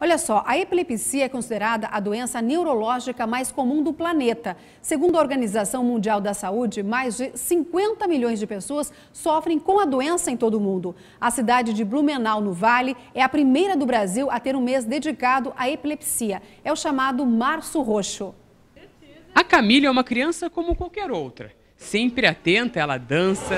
Olha só, a epilepsia é considerada a doença neurológica mais comum do planeta. Segundo a Organização Mundial da Saúde, mais de 50 milhões de pessoas sofrem com a doença em todo o mundo. A cidade de Blumenau, no Vale, é a primeira do Brasil a ter um mês dedicado à epilepsia. É o chamado Março Roxo. A Camila é uma criança como qualquer outra. Sempre atenta, ela dança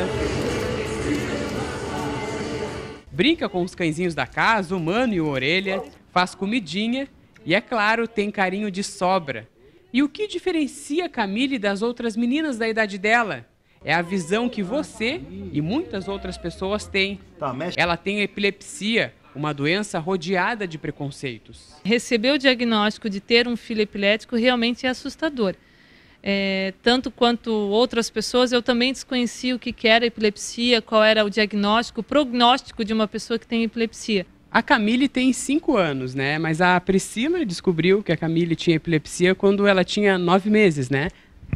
brinca com os cãezinhos da casa, o Mano e o Orelha, faz comidinha e, é claro, tem carinho de sobra. E o que diferencia Camille das outras meninas da idade dela? É a visão que você e muitas outras pessoas têm. Tá, Ela tem epilepsia, uma doença rodeada de preconceitos. Receber o diagnóstico de ter um filho epilético realmente é assustador. É, tanto quanto outras pessoas, eu também desconhecia o que era epilepsia, qual era o diagnóstico, o prognóstico de uma pessoa que tem epilepsia. A Camille tem 5 anos, né? Mas a Priscila descobriu que a Camille tinha epilepsia quando ela tinha 9 meses, né?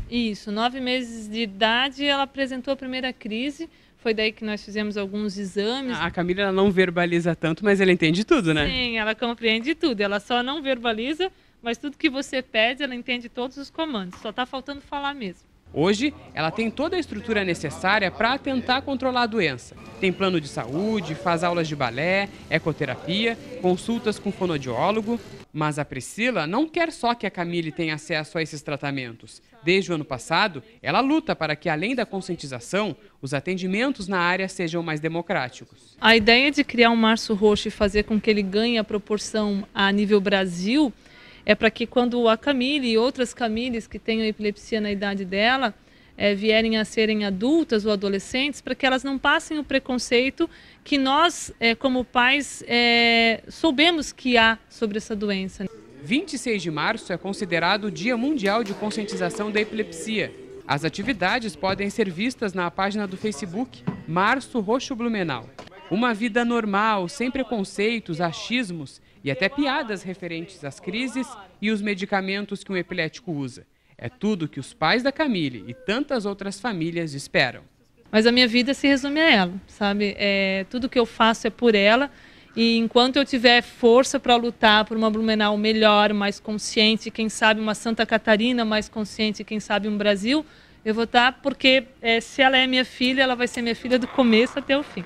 Isso, 9 meses de idade ela apresentou a primeira crise. Foi daí que nós fizemos alguns exames. A Camila não verbaliza tanto, mas ela entende tudo, né? Sim, ela compreende tudo. Ela só não verbaliza, mas tudo que você pede, ela entende todos os comandos. Só está faltando falar mesmo. Hoje, ela tem toda a estrutura necessária para tentar controlar a doença. Tem plano de saúde, faz aulas de balé, ecoterapia, consultas com fonodiólogo. Mas a Priscila não quer só que a Camille tenha acesso a esses tratamentos. Desde o ano passado, ela luta para que, além da conscientização, os atendimentos na área sejam mais democráticos. A ideia de criar um Março Roxo e fazer com que ele ganhe a proporção a nível Brasil é para que quando a Camille e outras Camilles que tenham epilepsia na idade dela é, vierem a serem adultas ou adolescentes, para que elas não passem o preconceito que nós, é, como pais, é, soubemos que há sobre essa doença. 26 de março é considerado o Dia Mundial de Conscientização da Epilepsia. As atividades podem ser vistas na página do Facebook Março Roxo Blumenau. Uma vida normal, sem preconceitos, achismos e até piadas referentes às crises e os medicamentos que um epilético usa. É tudo que os pais da Camille e tantas outras famílias esperam. Mas a minha vida se resume a ela, sabe? É, tudo que eu faço é por ela. E enquanto eu tiver força para lutar por uma Blumenau melhor, mais consciente, quem sabe uma Santa Catarina mais consciente, quem sabe um Brasil, eu vou estar, tá, porque é, se ela é minha filha, ela vai ser minha filha do começo até o fim.